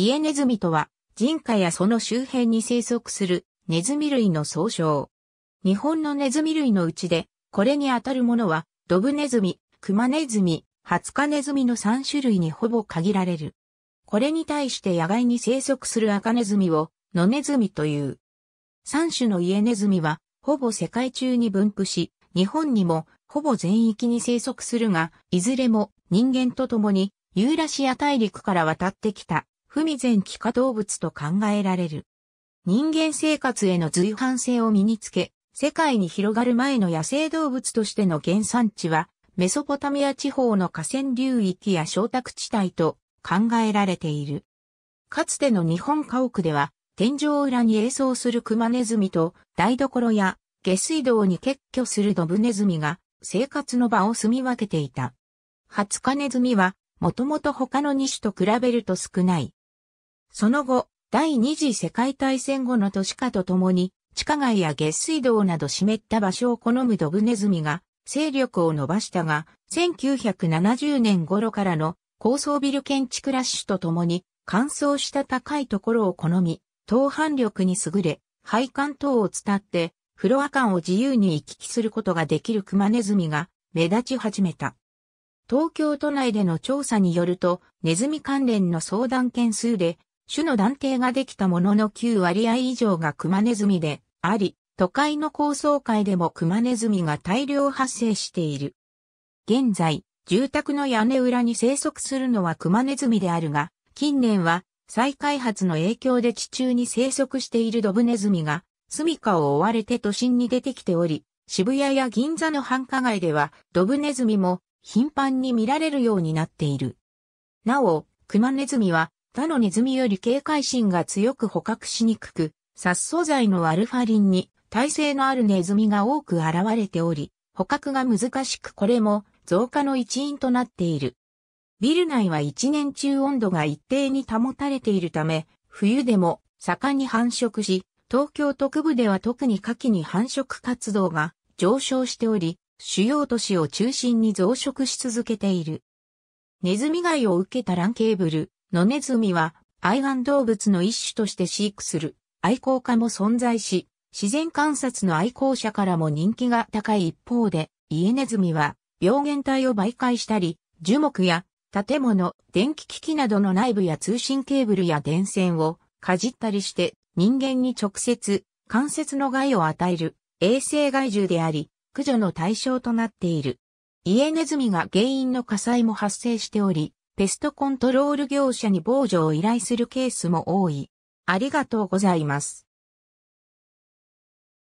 イエネズミとは、人家やその周辺に生息するネズミ類の総称。日本のネズミ類のうちで、これにあたるものは、ドブネズミ、クマネズミ、ハツカネズミの3種類にほぼ限られる。これに対して野外に生息する赤ネズミを、ノネズミという。3種のイエネズミは、ほぼ世界中に分布し、日本にも、ほぼ全域に生息するが、いずれも人間と共にユーラシア大陸から渡ってきた不未然気化動物と考えられる。人間生活への随伴性を身につけ、世界に広がる前の野生動物としての原産地は、メソポタミア地方の河川流域や小宅地帯と考えられている。かつての日本家屋では、天井裏に映像するクマネズミと台所や下水道に撤去するドブネズミが生活の場を住み分けていた。ハツカネズミはもともと他の2種と比べると少ないその後、第二次世界大戦後の都市化とともに、地下街や下水道など湿った場所を好むドブネズミが勢力を伸ばしたが、1970年頃からの高層ビル建築ラッシュとともに、乾燥した高いところを好み、投反力に優れ、配管等を伝って、フロア間を自由に行き来することができるクマネズミが目立ち始めた。東京都内での調査によると、ネズミ関連の相談件数で種の断定ができたものの9割合以上がクマネズミであり、都会の高層階でもクマネズミが大量発生している。現在、住宅の屋根裏に生息するのはクマネズミであるが、近年は再開発の影響で地中に生息しているドブネズミが、住処を追われて都心に出てきており、渋谷や銀座の繁華街ではドブネズミも頻繁に見られるようになっている。なお、クマネズミは他のネズミより警戒心が強く捕獲しにくく、殺素剤のアルファリンに耐性のあるネズミが多く現れており、捕獲が難しくこれも増加の一因となっている。ビル内は一年中温度が一定に保たれているため、冬でも盛んに繁殖し、東京特部では特に夏季に繁殖活動が上昇しており、主要都市を中心に増殖し続けている。ネズミ害を受けたランケーブル、野ネズミは愛玩動物の一種として飼育する愛好家も存在し、自然観察の愛好者からも人気が高い一方で、イエネズミは病原体を媒介したり、樹木や建物、電気機器などの内部や通信ケーブルや電線をかじったりして人間に直接関節の害を与える衛生害獣であり、駆除の対象となっている。イエネズミが原因の火災も発生しており、ペストコントロール業者に防除を依頼するケースも多い。ありがとうございます。